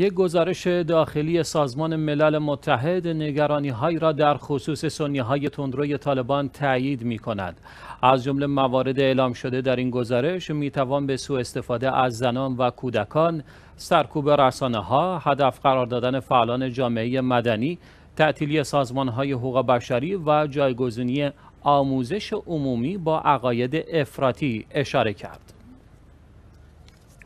یک گزارش داخلی سازمان ملل متحد نگرانی های را در خصوص سنی های تندروی طالبان تایید می کند. از جمله موارد اعلام شده در این گزارش می توان به سوء استفاده از زنان و کودکان، سرکوب رسانه ها، هدف قرار دادن فعالان جامعه مدنی، تعطیلی سازمان های حقوق بشری و جایگزینی آموزش عمومی با عقاید افراطی اشاره کرد.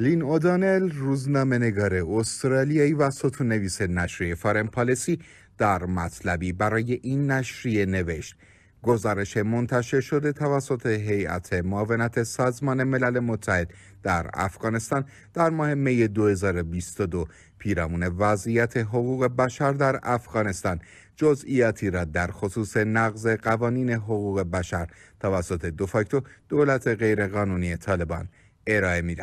لین اودانل روزنامه نگار استرالیایی و ستون نویس نشریه فارن پالیسی در مطلبی برای این نشریه نوشت گزارش منتشر شده توسط هیئت معاونت سازمان ملل متحد در افغانستان در ماه می 2022 پیرامون وضعیت حقوق بشر در افغانستان جزئیاتی را در خصوص نقض قوانین حقوق بشر توسط دوفاکتو دولت غیرقانونی طالبان ارائه می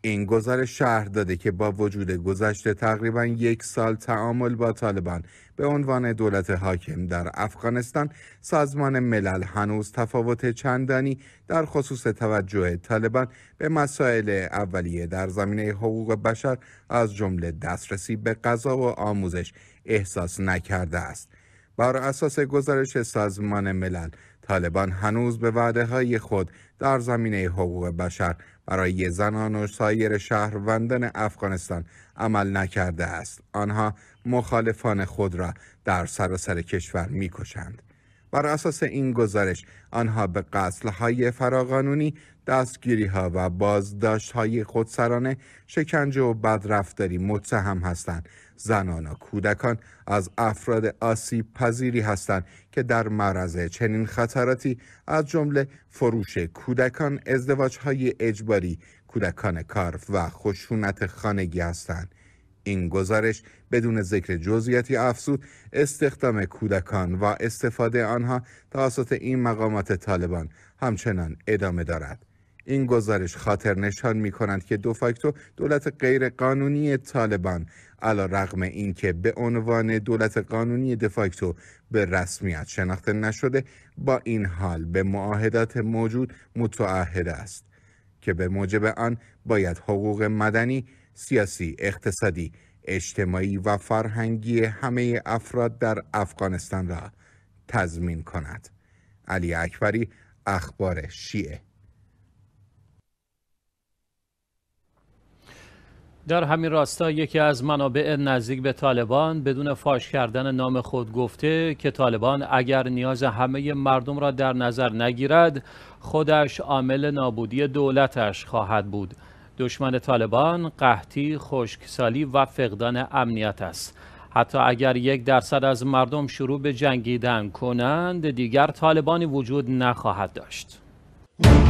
این گزارش شهر داده که با وجود گذشت تقریبا یک سال تعامل با طالبان به عنوان دولت حاکم در افغانستان سازمان ملل هنوز تفاوت چندانی در خصوص توجه طالبان به مسائل اولیه در زمینه حقوق بشر از جمله دسترسی به غذا و آموزش احساس نکرده است بر اساس گزارش سازمان ملل طالبان هنوز به وعده های خود در زمینه حقوق بشر برای زنان و سایر شهروندان افغانستان عمل نکرده است آنها مخالفان خود را در سراسر سر کشور میکشند بر اساس این گزارش آنها به قسل های فراقانونی دستگیری ها و بازداشت های خودسرانه شکنجه و بدرفتاری متهم هستند زنان و کودکان از افراد آسیب پذیری هستند که در معرض چنین خطراتی از جمله فروش کودکان ازدواج های اجباری کودکان کار و خشونت خانگی هستند این گزارش بدون ذکر جزئیاتی افزود استخدام کودکان و استفاده آنها توسط این مقامات طالبان همچنان ادامه دارد این گزارش خاطر نشان می کنند که دو فاکتو دولت غیر قانونی طالبان علا رقم این که به عنوان دولت قانونی دفاکتو به رسمیت شناخته نشده با این حال به معاهدات موجود متعهد است که به موجب آن باید حقوق مدنی سیاسی، اقتصادی، اجتماعی و فرهنگی همه افراد در افغانستان را تضمین کند. علی اکبری اخبار شیعه در همین راستا یکی از منابع نزدیک به طالبان بدون فاش کردن نام خود گفته که طالبان اگر نیاز همه مردم را در نظر نگیرد خودش عامل نابودی دولتش خواهد بود دشمن طالبان قحطی، خشکسالی و فقدان امنیت است. حتی اگر یک درصد از مردم شروع به جنگیدن کنند دیگر طالبانی وجود نخواهد داشت.